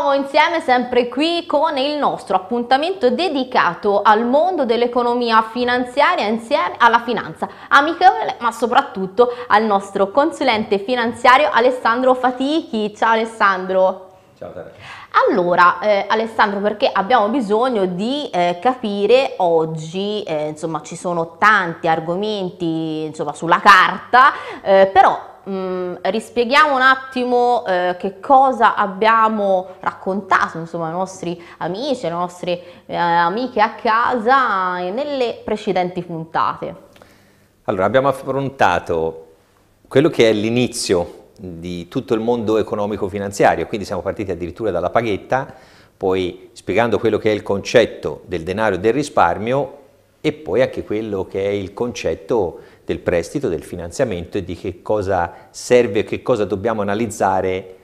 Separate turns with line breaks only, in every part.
nuovo insieme sempre qui con il nostro appuntamento dedicato al mondo dell'economia finanziaria insieme alla finanza amichevole ma soprattutto al nostro consulente finanziario Alessandro Fatichi. Ciao Alessandro! Ciao Tere. Allora, eh, Alessandro, perché abbiamo bisogno di eh, capire oggi, eh, insomma ci sono tanti argomenti insomma, sulla carta, eh, però mh, mm, rispieghiamo un attimo eh, che cosa abbiamo raccontato insomma, ai nostri amici, alle nostre eh, amiche a casa eh, nelle precedenti puntate.
Allora, abbiamo affrontato quello che è l'inizio di tutto il mondo economico-finanziario, quindi siamo partiti addirittura dalla paghetta, poi spiegando quello che è il concetto del denaro e del risparmio e poi anche quello che è il concetto del prestito, del finanziamento e di che cosa serve e che cosa dobbiamo analizzare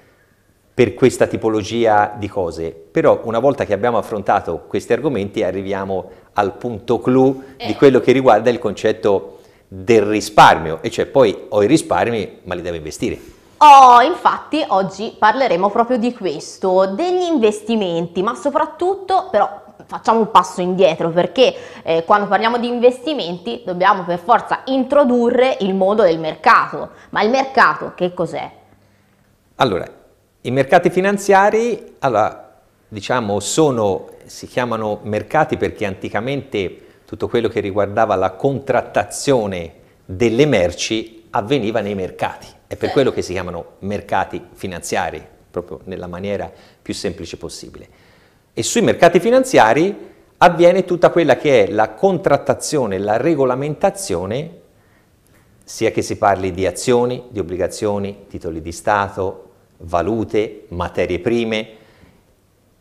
per questa tipologia di cose. Però una volta che abbiamo affrontato questi argomenti arriviamo al punto clou eh. di quello che riguarda il concetto del risparmio, e cioè poi ho i risparmi ma li devo investire.
Oh, infatti oggi parleremo proprio di questo, degli investimenti, ma soprattutto però facciamo un passo indietro perché eh, quando parliamo di investimenti dobbiamo per forza introdurre il mondo del mercato. Ma il mercato che cos'è?
Allora, i mercati finanziari, allora, diciamo, sono, si chiamano mercati perché anticamente tutto quello che riguardava la contrattazione delle merci avveniva nei mercati. È per quello che si chiamano mercati finanziari, proprio nella maniera più semplice possibile e sui mercati finanziari avviene tutta quella che è la contrattazione, la regolamentazione, sia che si parli di azioni, di obbligazioni, titoli di Stato, valute, materie prime,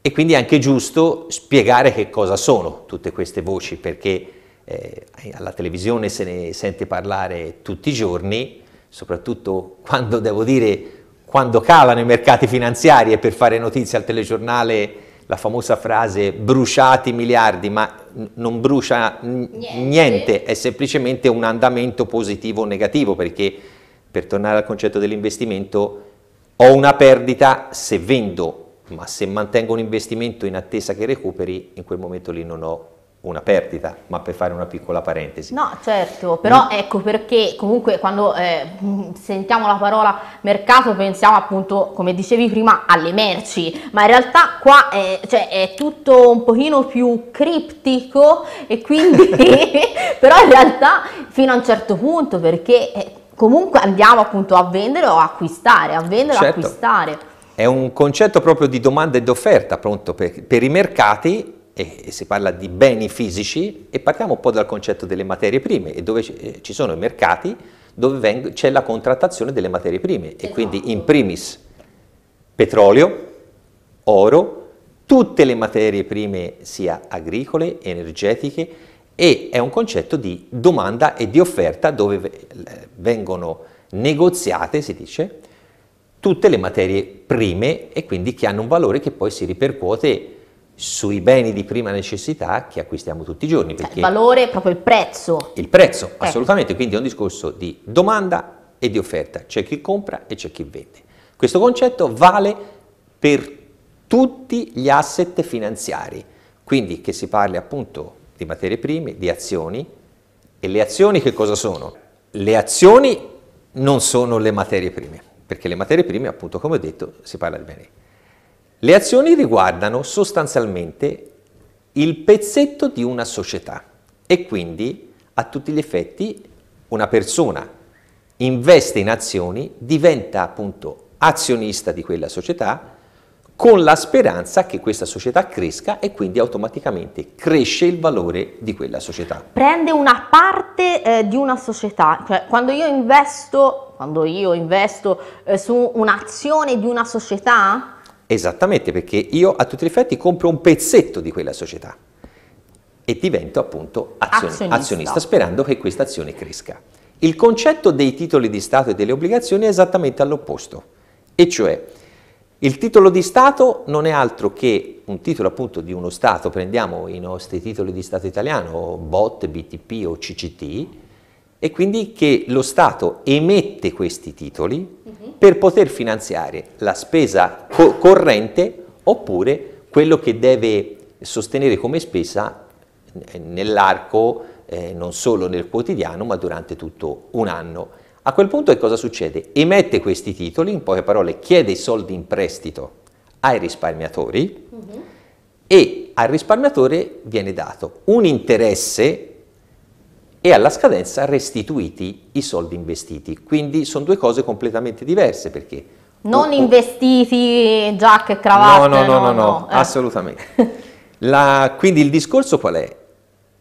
e quindi è anche giusto spiegare che cosa sono tutte queste voci, perché eh, alla televisione se ne sente parlare tutti i giorni, soprattutto quando, devo dire, quando calano i mercati finanziari e per fare notizie al telegiornale la famosa frase bruciati miliardi, ma non brucia niente. niente. è semplicemente un andamento positivo o negativo, perché per tornare al concetto dell'investimento, ho una perdita se vendo, ma se mantengo un investimento in attesa che recuperi, in quel momento lì non ho una perdita, ma per fare una piccola parentesi.
No, certo, però mm. ecco perché comunque quando eh, sentiamo la parola mercato pensiamo appunto, come dicevi prima, alle merci, ma in realtà qua è, cioè, è tutto un pochino più criptico e quindi però in realtà fino a un certo punto perché eh, comunque andiamo appunto a vendere o a acquistare, a vendere o certo. acquistare.
È un concetto proprio di domanda ed offerta, pronto, per, per i mercati e, e si parla di beni fisici e partiamo un po' dal concetto delle materie prime e dove eh, ci, sono i mercati dove c'è la contrattazione delle materie prime e esatto. quindi in primis petrolio, oro, tutte le materie prime sia agricole, energetiche e è un concetto di domanda e di offerta dove vengono negoziate, si dice, tutte le materie prime e quindi che hanno un valore che poi si ripercuote sui beni di prima necessità che acquistiamo tutti i giorni. Cioè, il valore
è proprio il prezzo.
Il prezzo, ecco. assolutamente, quindi è un discorso di domanda e di offerta, c'è chi compra e c'è chi vende. Questo concetto vale per tutti gli asset finanziari, quindi che si parli appunto di materie prime, di azioni, e le azioni che cosa sono? Le azioni non sono le materie prime, perché le materie prime appunto come ho detto si parla di beni le azioni riguardano sostanzialmente il pezzetto di una società e quindi a tutti gli effetti una persona investe in azioni, diventa appunto azionista di quella società con la speranza che questa società cresca e quindi automaticamente cresce il valore di quella società.
Prende una parte eh, di una società, cioè quando io investo, quando io investo eh, su un'azione di una società,
Esattamente, perché io a tutti gli effetti compro un pezzetto di quella società e divento appunto azion azionista. azionista, sperando che questa azione cresca. Il concetto dei titoli di Stato e delle obbligazioni è esattamente all'opposto, e cioè il titolo di Stato non è altro che un titolo appunto di uno Stato, prendiamo i nostri titoli di Stato italiano, BOT, BTP o CCT, e quindi che lo Stato emette questi titoli uh-huh. per poter finanziare la spesa co- corrente oppure quello che deve sostenere come spesa nell'arco eh, non solo nel quotidiano ma durante tutto un anno. A quel punto che cosa succede? Emette questi titoli, in poche parole chiede i soldi in prestito ai risparmiatori uh-huh. e al risparmiatore viene dato un interesse e alla scadenza restituiti i soldi investiti. Quindi sono due cose completamente diverse perché...
Non o, o, investiti giacca e cravatta. No, no, no, no, no, no eh.
assolutamente. La, quindi il discorso qual è?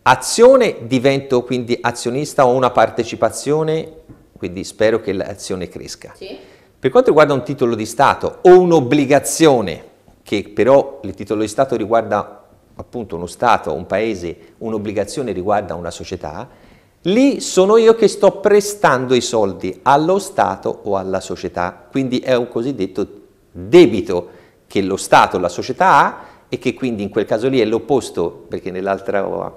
Azione divento quindi azionista, o una partecipazione, quindi spero che l'azione cresca. Sì. Per quanto riguarda un titolo di Stato o un'obbligazione, che però il titolo di Stato riguarda appunto uno Stato, un paese, un'obbligazione riguarda una società, Lì sono io che sto prestando i soldi allo Stato o alla società, quindi è un cosiddetto debito che lo Stato, o la società ha e che quindi in quel caso lì è l'opposto, perché nell'altra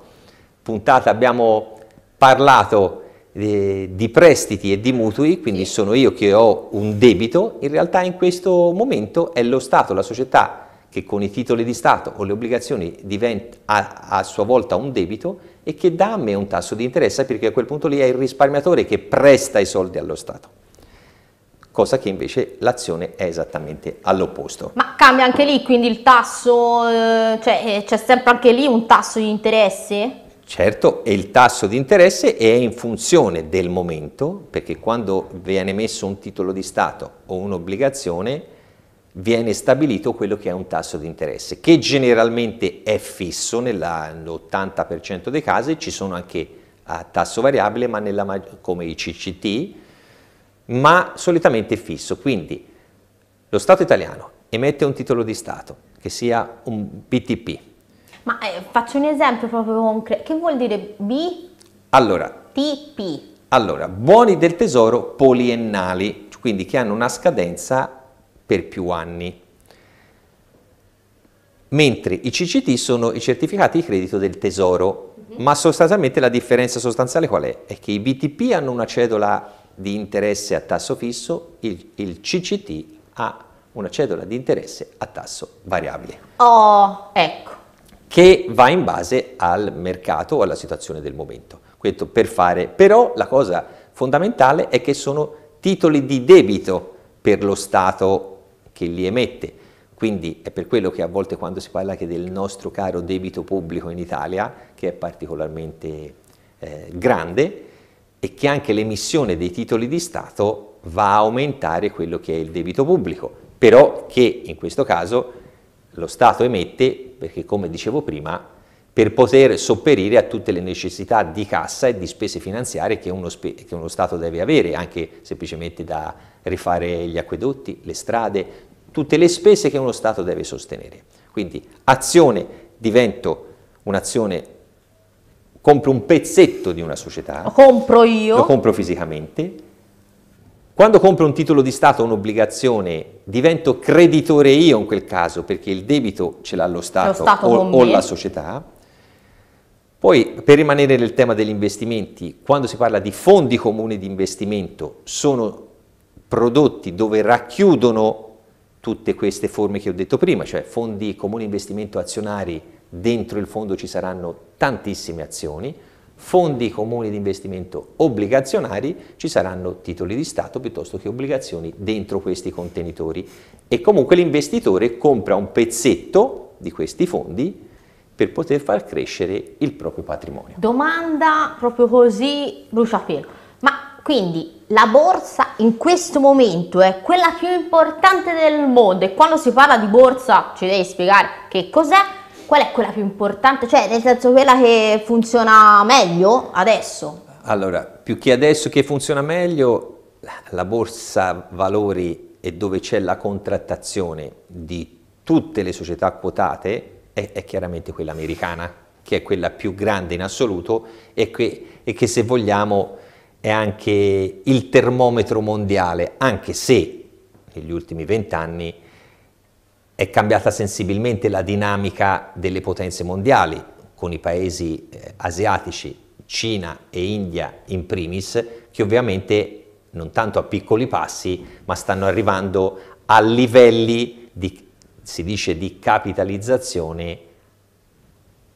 puntata abbiamo parlato eh, di prestiti e di mutui, quindi sono io che ho un debito, in realtà in questo momento è lo Stato, la società che con i titoli di Stato o le obbligazioni diventa a, a sua volta un debito e che dà a me un tasso di interesse perché a quel punto lì è il risparmiatore che presta i soldi allo Stato cosa che invece l'azione è esattamente all'opposto. Ma
cambia anche lì quindi il tasso, eh, cioè eh, c'è sempre anche lì un tasso di interesse?
Certo, e il tasso di interesse è in funzione del momento, perché quando viene messo un titolo di Stato o un'obbligazione, viene stabilito quello che è un tasso di interesse, che generalmente è fisso nell'80% dei casi, ci sono anche a tasso variabile, ma nella, come i CCT, ma solitamente fisso. Quindi lo Stato italiano emette un titolo di Stato, che sia un BTP.
Ma eh, faccio un esempio proprio concreto. Che vuol dire B? Allora. TP.
Allora, buoni del tesoro poliennali, quindi che hanno una scadenza per più anni, mentre i CCT sono i certificati di credito del tesoro, mhm. ma sostanzialmente la differenza sostanziale qual è? È che i BTP hanno una cedola di interesse a tasso fisso, il, il CCT ha una cedola di interesse a tasso variabile.
Oh, ecco.
Che va in base al mercato o alla situazione del momento. Questo per fare, però la cosa fondamentale è che sono titoli di debito per lo Stato che li emette. Quindi è per quello che a volte quando si parla anche del nostro caro debito pubblico in Italia, che è particolarmente eh, grande, e che anche l'emissione dei titoli di Stato va a aumentare quello che è il debito pubblico, però che in questo caso lo Stato emette perché come dicevo prima per poter sopperire a tutte le necessità di cassa e di spese finanziarie che uno, che uno Stato deve avere, anche semplicemente da, rifare gli acquedotti, le strade, tutte le spese che uno Stato deve sostenere. Quindi azione divento un'azione compro un pezzetto di una società. Lo
compro io. Lo
compro fisicamente. Quando compro un titolo di Stato, un'obbligazione, divento creditore io in quel caso, perché il debito ce l'ha lo Stato, lo Stato o, o la società. Poi, per rimanere nel tema degli investimenti, quando si parla di fondi comuni di investimento, sono prodotti dove racchiudono tutte queste forme che ho detto prima, cioè fondi comuni investimento azionari, dentro il fondo ci saranno tantissime azioni, fondi comuni di investimento obbligazionari, ci saranno titoli di Stato piuttosto che obbligazioni dentro questi contenitori e comunque l'investitore compra un pezzetto di questi fondi per poter far crescere il proprio patrimonio.
Domanda proprio così, bruciapelo, ma quindi la borsa in questo momento è quella più importante del mondo e quando si parla di borsa ci devi spiegare che cos'è, qual è quella più importante, cioè nel senso quella che funziona meglio adesso.
Allora, più che adesso che funziona meglio, la borsa valori e dove c'è la contrattazione di tutte le società quotate è, è chiaramente quella americana, che è quella più grande in assoluto e che, e che se vogliamo è anche il termometro mondiale, anche se negli ultimi vent'anni è cambiata sensibilmente la dinamica delle potenze mondiali, con i paesi eh, asiatici, Cina e India in primis, che ovviamente non tanto a piccoli passi, ma stanno arrivando a livelli di, si dice, di capitalizzazione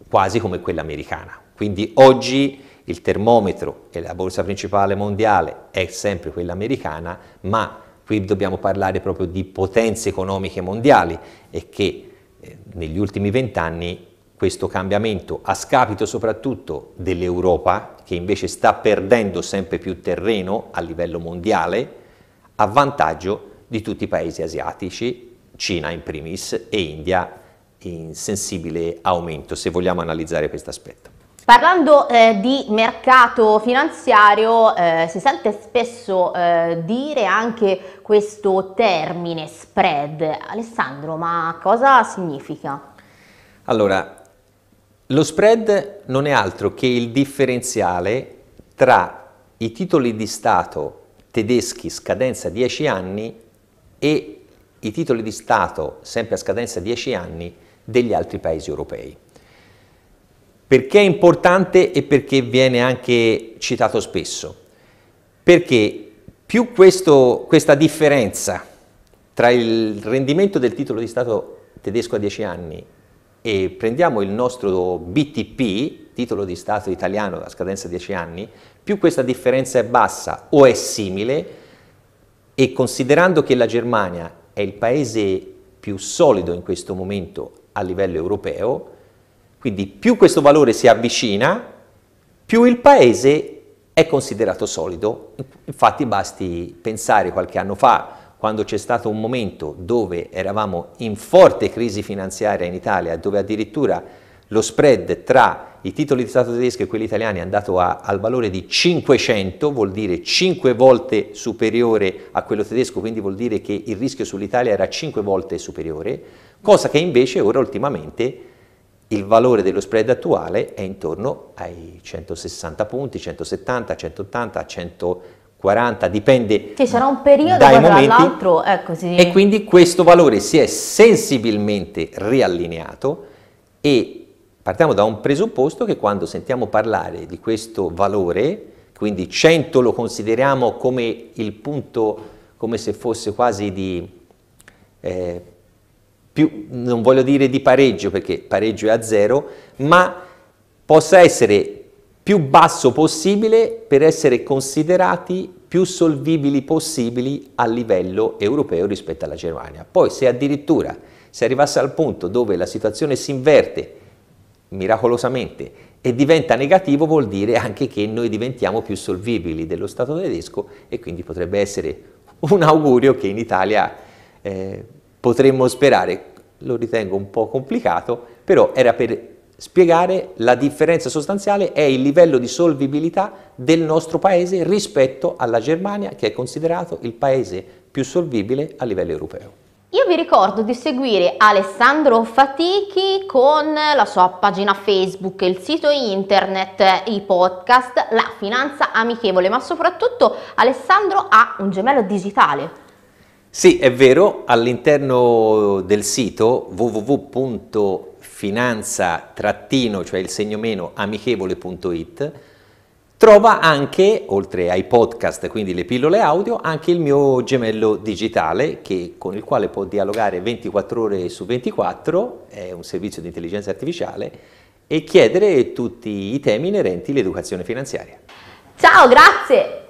quasi come quella americana. Quindi oggi il termometro e la borsa principale mondiale è sempre quella americana, ma qui dobbiamo parlare proprio di potenze economiche mondiali e che eh, negli ultimi vent'anni questo cambiamento, a scapito soprattutto dell'Europa, che invece sta perdendo sempre più terreno a livello mondiale, a vantaggio di tutti i paesi asiatici, Cina in primis e India in sensibile aumento, se vogliamo analizzare questo aspetto.
Parlando eh, di mercato finanziario eh, si sente spesso eh, dire anche questo termine spread. Alessandro, ma cosa significa?
Allora, lo spread non è altro che il differenziale tra i titoli di Stato tedeschi scadenza 10 anni e i titoli di Stato sempre a scadenza 10 anni degli altri paesi europei. Perché è importante e perché viene anche citato spesso? Perché più questo, questa differenza tra il rendimento del titolo di Stato tedesco a 10 anni e prendiamo il nostro BTP, titolo di Stato italiano a scadenza 10 anni, più questa differenza è bassa o è simile e considerando che la Germania è il paese più solido in questo momento a livello europeo, quindi più questo valore si avvicina, più il paese è considerato solido. Infatti basti pensare qualche anno fa, quando c'è stato un momento dove eravamo in forte crisi finanziaria in Italia, dove addirittura lo spread tra i titoli di Stato tedeschi e quelli italiani è andato a, al valore di 500, vuol dire 5 volte superiore a quello tedesco, quindi vuol dire che il rischio sull'Italia era 5 volte superiore, cosa che invece ora ultimamente il valore dello spread attuale è intorno ai 160 punti, 170, 180, 140, dipende Sì,
sarà un periodo dai momenti, l'altro, ecco sì. E
quindi questo valore si è sensibilmente riallineato e partiamo da un presupposto che quando sentiamo parlare di questo valore, quindi 100 lo consideriamo come il punto, come se fosse quasi di... Eh, più, non voglio dire di pareggio perché pareggio è a zero, ma possa essere più basso possibile per essere considerati più solvibili possibili a livello europeo rispetto alla Germania. Poi se addirittura si arrivasse al punto dove la situazione si inverte miracolosamente e diventa negativo vuol dire anche che noi diventiamo più solvibili dello Stato tedesco e quindi potrebbe essere un augurio che in Italia eh, potremmo sperare, lo ritengo un po' complicato, però era per spiegare la differenza sostanziale è il livello di solvibilità del nostro paese rispetto alla Germania che è considerato il paese più solvibile a livello europeo.
Io vi ricordo di seguire Alessandro Fatichi con la sua pagina Facebook, il sito internet, i podcast, la finanza amichevole, ma soprattutto Alessandro ha un gemello digitale.
Sì, è vero, all'interno del sito www.finanza- cioè il segno meno amichevole.it trova anche, oltre ai podcast, quindi le pillole audio, anche il mio gemello digitale che, con il quale può dialogare 24 ore su 24, è un servizio di intelligenza artificiale, e chiedere tutti i temi inerenti all'educazione finanziaria.
Ciao, grazie!